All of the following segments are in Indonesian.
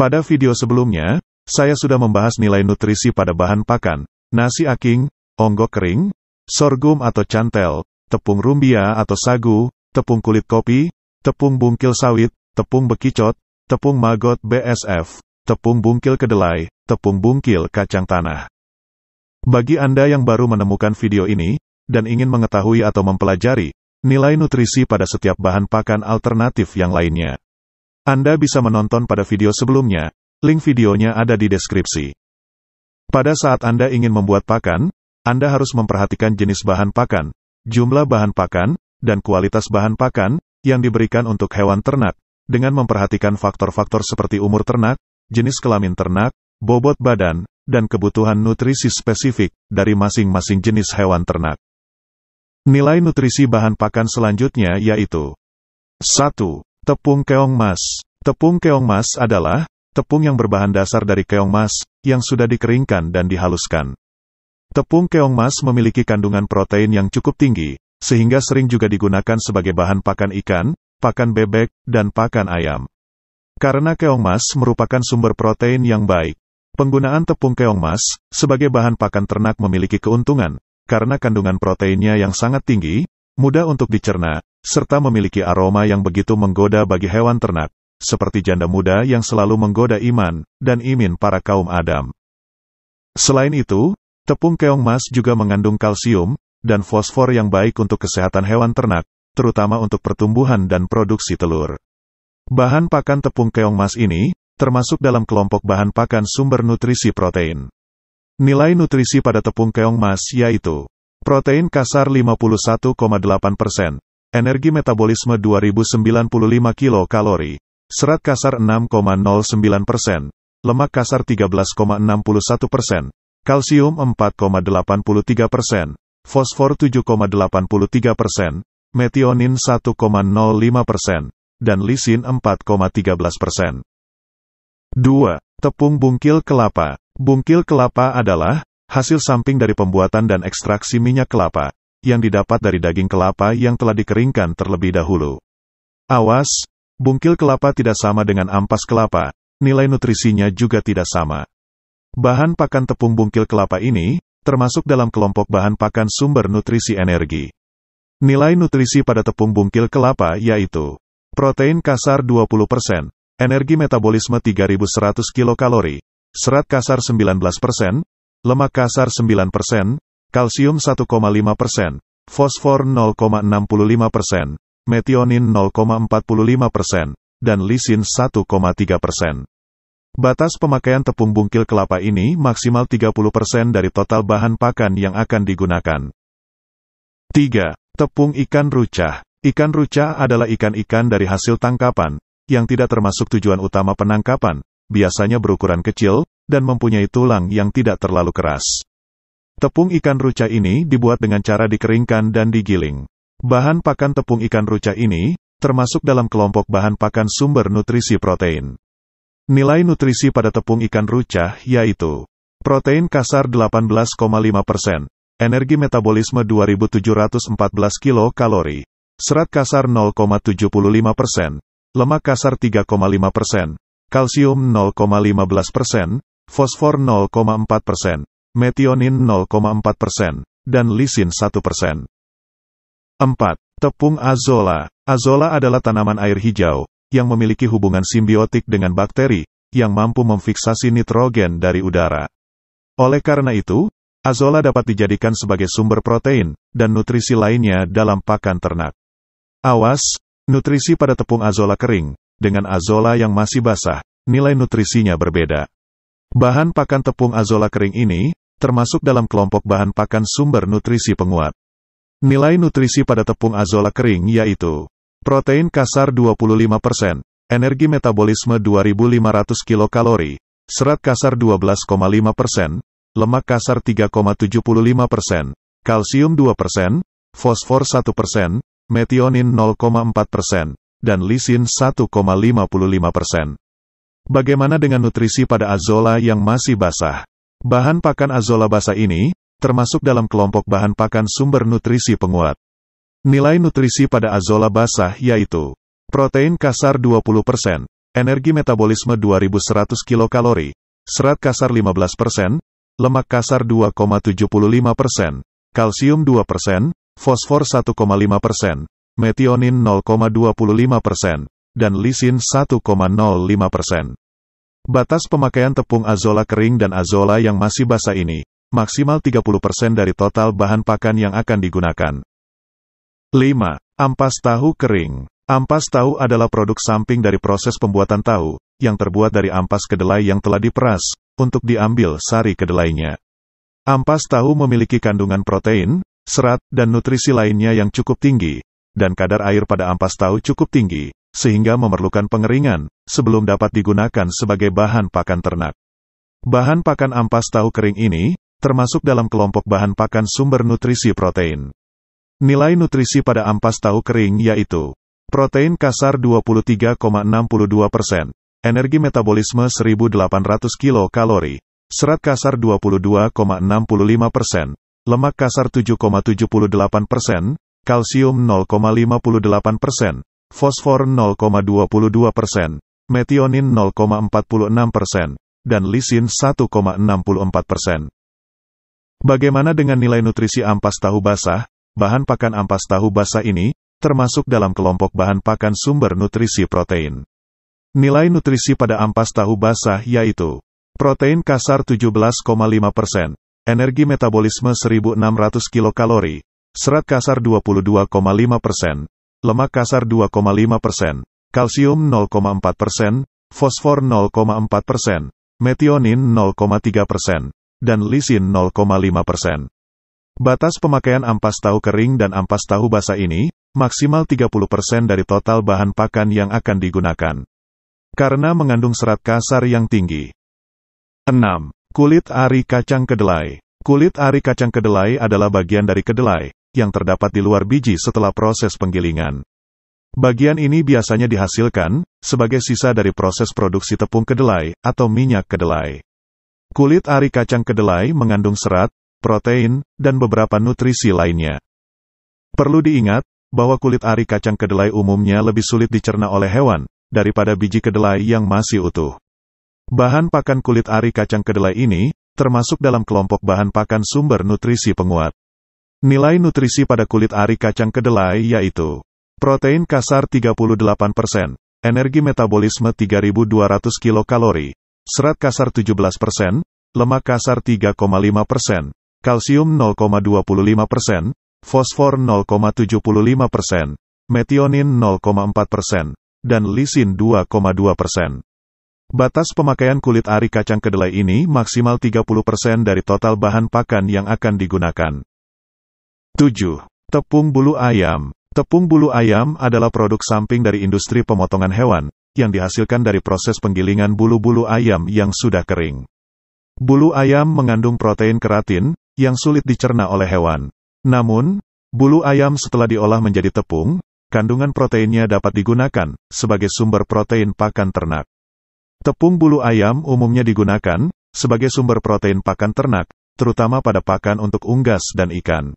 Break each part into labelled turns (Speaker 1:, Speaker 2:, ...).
Speaker 1: Pada video sebelumnya, saya sudah membahas nilai nutrisi pada bahan pakan, nasi aking, onggok kering, sorghum atau cantel, tepung rumbia atau sagu, tepung kulit kopi, tepung bungkil sawit, tepung bekicot, tepung magot BSF, tepung bungkil kedelai, tepung bungkil kacang tanah. Bagi Anda yang baru menemukan video ini, dan ingin mengetahui atau mempelajari, nilai nutrisi pada setiap bahan pakan alternatif yang lainnya. Anda bisa menonton pada video sebelumnya, link videonya ada di deskripsi. Pada saat Anda ingin membuat pakan, Anda harus memperhatikan jenis bahan pakan, jumlah bahan pakan, dan kualitas bahan pakan yang diberikan untuk hewan ternak, dengan memperhatikan faktor-faktor seperti umur ternak, jenis kelamin ternak, bobot badan, dan kebutuhan nutrisi spesifik dari masing-masing jenis hewan ternak. Nilai nutrisi bahan pakan selanjutnya yaitu 1. Tepung keong mas. Tepung keong mas adalah tepung yang berbahan dasar dari keong mas yang sudah dikeringkan dan dihaluskan. Tepung keong mas memiliki kandungan protein yang cukup tinggi, sehingga sering juga digunakan sebagai bahan pakan ikan, pakan bebek, dan pakan ayam. Karena keong mas merupakan sumber protein yang baik, penggunaan tepung keong mas sebagai bahan pakan ternak memiliki keuntungan, karena kandungan proteinnya yang sangat tinggi, mudah untuk dicerna, serta memiliki aroma yang begitu menggoda bagi hewan ternak, seperti janda muda yang selalu menggoda iman dan imin para kaum Adam. Selain itu, tepung keong mas juga mengandung kalsium dan fosfor yang baik untuk kesehatan hewan ternak, terutama untuk pertumbuhan dan produksi telur. Bahan pakan tepung keong mas ini termasuk dalam kelompok bahan pakan sumber nutrisi protein. Nilai nutrisi pada tepung keong mas yaitu protein kasar 51,8%, Energi metabolisme 2095 kilokalori. Serat kasar 6,09 persen. Lemak kasar 13,61 persen. Kalsium 4,83 persen. Fosfor 7,83 persen. Metionin 1,05 persen. Dan lisin 4,13 persen. 2. Tepung bungkil kelapa. Bungkil kelapa adalah hasil samping dari pembuatan dan ekstraksi minyak kelapa yang didapat dari daging kelapa yang telah dikeringkan terlebih dahulu. Awas, bungkil kelapa tidak sama dengan ampas kelapa, nilai nutrisinya juga tidak sama. Bahan pakan tepung bungkil kelapa ini, termasuk dalam kelompok bahan pakan sumber nutrisi energi. Nilai nutrisi pada tepung bungkil kelapa yaitu protein kasar 20%, energi metabolisme 3100 kilokalori, serat kasar 19%, lemak kasar 9%, kalsium 1,5 persen, fosfor 0,65 persen, metionin 0,45 persen, dan lisin 1,3 persen. Batas pemakaian tepung bungkil kelapa ini maksimal 30 persen dari total bahan pakan yang akan digunakan. 3. Tepung ikan rucah. Ikan rucah adalah ikan-ikan dari hasil tangkapan, yang tidak termasuk tujuan utama penangkapan, biasanya berukuran kecil, dan mempunyai tulang yang tidak terlalu keras. Tepung ikan ruca ini dibuat dengan cara dikeringkan dan digiling. Bahan pakan tepung ikan ruca ini, termasuk dalam kelompok bahan pakan sumber nutrisi protein. Nilai nutrisi pada tepung ikan ruca, yaitu protein kasar 18,5%, energi metabolisme 2714 kilokalori, serat kasar 0,75%, lemak kasar 3,5%, kalsium 0,15%, fosfor 0,4%, metionin 0,4%, persen dan lisin 1%. persen. 4. Tepung azola. Azola adalah tanaman air hijau, yang memiliki hubungan simbiotik dengan bakteri, yang mampu memfiksasi nitrogen dari udara. Oleh karena itu, azola dapat dijadikan sebagai sumber protein, dan nutrisi lainnya dalam pakan ternak. Awas, nutrisi pada tepung azola kering, dengan azola yang masih basah, nilai nutrisinya berbeda. Bahan pakan tepung azola kering ini, termasuk dalam kelompok bahan pakan sumber nutrisi penguat. Nilai nutrisi pada tepung azola kering yaitu protein kasar 25%, energi metabolisme 2500 kilokalori, serat kasar 12,5%, lemak kasar 3,75%, kalsium 2%, fosfor 1%, metionin 0,4%, dan lisin 1,55%. Bagaimana dengan nutrisi pada azola yang masih basah? Bahan pakan azola basa ini, termasuk dalam kelompok bahan pakan sumber nutrisi penguat. Nilai nutrisi pada azola basah yaitu protein kasar 20%, energi metabolisme 2100 kilokalori, serat kasar 15%, lemak kasar 2,75%, kalsium 2%, fosfor 1,5%, metionin 0,25%, dan lisin 1,05%. Batas pemakaian tepung azola kering dan azola yang masih basah ini, maksimal 30% dari total bahan pakan yang akan digunakan. 5. Ampas tahu kering. Ampas tahu adalah produk samping dari proses pembuatan tahu, yang terbuat dari ampas kedelai yang telah diperas, untuk diambil sari kedelainya. Ampas tahu memiliki kandungan protein, serat, dan nutrisi lainnya yang cukup tinggi, dan kadar air pada ampas tahu cukup tinggi, sehingga memerlukan pengeringan, sebelum dapat digunakan sebagai bahan pakan ternak. Bahan pakan ampas tahu kering ini, termasuk dalam kelompok bahan pakan sumber nutrisi protein. Nilai nutrisi pada ampas tahu kering yaitu protein kasar 23,62%, energi metabolisme 1800 kilokalori, serat kasar 22,65%, lemak kasar 7,78%, kalsium 0,58%, fosfor 0,22 persen, metionin 0,46 persen, dan lisin 1,64 persen. Bagaimana dengan nilai nutrisi ampas tahu basah? Bahan pakan ampas tahu basah ini, termasuk dalam kelompok bahan pakan sumber nutrisi protein. Nilai nutrisi pada ampas tahu basah yaitu protein kasar 17,5 persen, energi metabolisme 1600 kilokalori, serat kasar 22,5 persen, lemak kasar 2,5 persen, kalsium 0,4 persen, fosfor 0,4 persen, metionin 0,3 persen, dan lisin 0,5 persen. Batas pemakaian ampas tahu kering dan ampas tahu basah ini, maksimal 30 persen dari total bahan pakan yang akan digunakan. Karena mengandung serat kasar yang tinggi. 6. Kulit ari kacang kedelai. Kulit ari kacang kedelai adalah bagian dari kedelai, yang terdapat di luar biji setelah proses penggilingan. Bagian ini biasanya dihasilkan sebagai sisa dari proses produksi tepung kedelai atau minyak kedelai. Kulit ari kacang kedelai mengandung serat, protein, dan beberapa nutrisi lainnya. Perlu diingat bahwa kulit ari kacang kedelai umumnya lebih sulit dicerna oleh hewan daripada biji kedelai yang masih utuh. Bahan pakan kulit ari kacang kedelai ini termasuk dalam kelompok bahan pakan sumber nutrisi penguat. Nilai nutrisi pada kulit ari kacang kedelai yaitu protein kasar 38%, energi metabolisme 3200 kilokalori, serat kasar 17%, lemak kasar 3,5%, kalsium 0,25%, fosfor 0,75%, metionin 0,4%, dan lisin 2,2%. Batas pemakaian kulit ari kacang kedelai ini maksimal 30% dari total bahan pakan yang akan digunakan. 7. Tepung bulu ayam. Tepung bulu ayam adalah produk samping dari industri pemotongan hewan, yang dihasilkan dari proses penggilingan bulu-bulu ayam yang sudah kering. Bulu ayam mengandung protein keratin, yang sulit dicerna oleh hewan. Namun, bulu ayam setelah diolah menjadi tepung, kandungan proteinnya dapat digunakan sebagai sumber protein pakan ternak. Tepung bulu ayam umumnya digunakan sebagai sumber protein pakan ternak, terutama pada pakan untuk unggas dan ikan.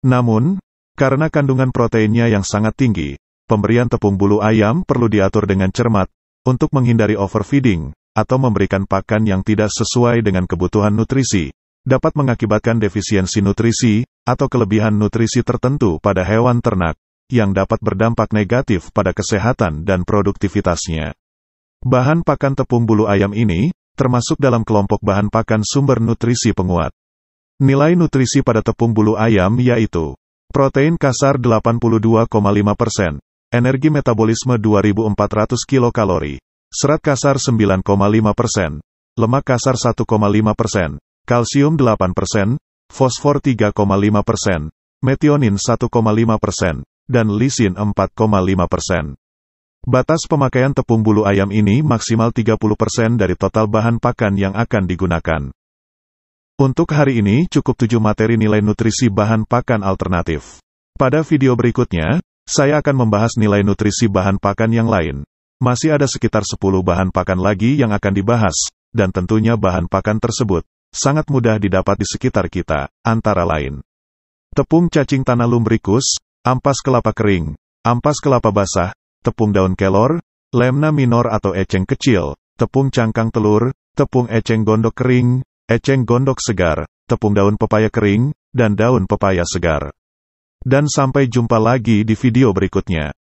Speaker 1: Namun, karena kandungan proteinnya yang sangat tinggi, pemberian tepung bulu ayam perlu diatur dengan cermat, untuk menghindari overfeeding, atau memberikan pakan yang tidak sesuai dengan kebutuhan nutrisi, dapat mengakibatkan defisiensi nutrisi, atau kelebihan nutrisi tertentu pada hewan ternak, yang dapat berdampak negatif pada kesehatan dan produktivitasnya. Bahan pakan tepung bulu ayam ini, termasuk dalam kelompok bahan pakan sumber nutrisi penguat. Nilai nutrisi pada tepung bulu ayam yaitu protein kasar 82,5%, energi metabolisme 2400 kilokalori, serat kasar 9,5%, lemak kasar 1,5%, kalsium 8%, fosfor 3,5%, metionin 1,5%, dan lisin 4,5%. Batas pemakaian tepung bulu ayam ini maksimal 30% dari total bahan pakan yang akan digunakan. Untuk hari ini cukup 7 materi nilai nutrisi bahan pakan alternatif. Pada video berikutnya, saya akan membahas nilai nutrisi bahan pakan yang lain. Masih ada sekitar 10 bahan pakan lagi yang akan dibahas, dan tentunya bahan pakan tersebut sangat mudah didapat di sekitar kita, antara lain. Tepung cacing tanah lumbricus, ampas kelapa kering, ampas kelapa basah, tepung daun kelor, lemna minor atau eceng kecil, tepung cangkang telur, tepung eceng gondok kering, eceng gondok segar, tepung daun pepaya kering, dan daun pepaya segar. Dan sampai jumpa lagi di video berikutnya.